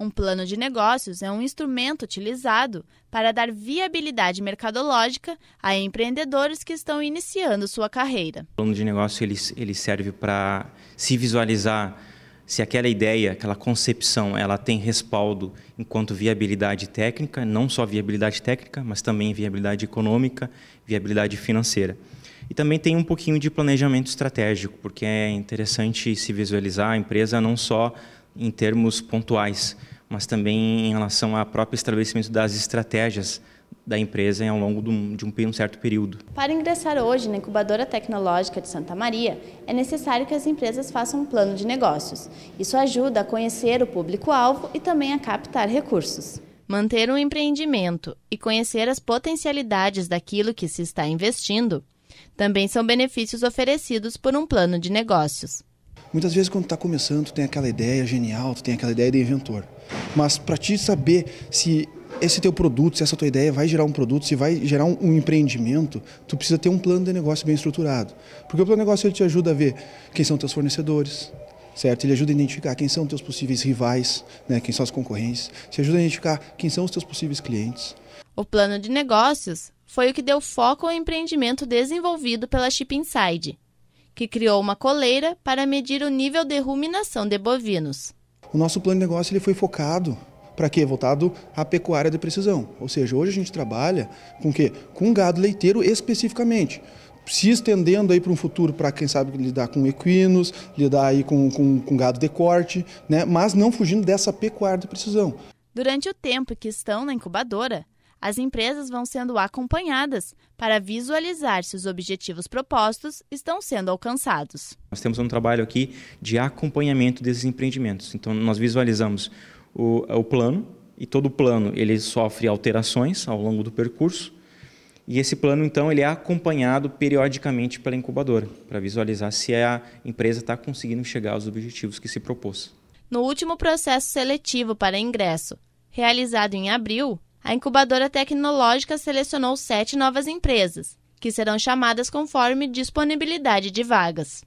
Um plano de negócios é um instrumento utilizado para dar viabilidade mercadológica a empreendedores que estão iniciando sua carreira. O plano de negócio ele, ele serve para se visualizar se aquela ideia, aquela concepção, ela tem respaldo enquanto viabilidade técnica, não só viabilidade técnica, mas também viabilidade econômica, viabilidade financeira. E também tem um pouquinho de planejamento estratégico, porque é interessante se visualizar a empresa não só em termos pontuais, mas também em relação ao próprio estabelecimento das estratégias da empresa ao longo de um, certo período. Para ingressar hoje na incubadora tecnológica de Santa Maria, é necessário que as empresas façam um plano de negócios. Isso ajuda a conhecer o público-alvo e também a captar recursos. Manter um empreendimento e conhecer as potencialidades daquilo que se está investindo também são benefícios oferecidos por um plano de negócios. Muitas vezes quando está começando, tu tem aquela ideia genial, tu tem aquela ideia de inventor. Mas para ti saber se esse teu produto, se essa tua ideia vai gerar um produto, se vai gerar um, um, empreendimento, tu precisa ter um plano de negócio bem estruturado. Porque o plano de negócio ele te ajuda a ver quem são teus fornecedores, certo? Ele ajuda a identificar quem são teus possíveis rivais, né? quem são as concorrentes. Te ajuda a identificar quem são os teus possíveis clientes. O plano de negócios foi o que deu foco ao empreendimento desenvolvido pela Chip Inside que criou uma coleira para medir o nível de ruminação de bovinos. O nosso plano de negócio ele foi focado para quê? Voltado à pecuária de precisão. Ou seja, hoje a gente trabalha com quê? Com gado leiteiro especificamente. Se estendendo aí para um futuro para, quem sabe, lidar com equinos, lidar aí com, com, com gado de corte, né? mas não fugindo dessa pecuária de precisão. Durante o tempo que estão na incubadora, as empresas vão sendo acompanhadas para visualizar se os objetivos propostos estão sendo alcançados. Nós temos um trabalho aqui de acompanhamento desses empreendimentos. Então, nós visualizamos o, o plano e todo o plano ele sofre alterações ao longo do percurso. E esse plano, então, ele é acompanhado periodicamente pela incubadora, para visualizar se a empresa está conseguindo chegar aos objetivos que se propôs. No último processo seletivo para ingresso, realizado em abril, a incubadora tecnológica selecionou sete novas empresas, que serão chamadas conforme disponibilidade de vagas.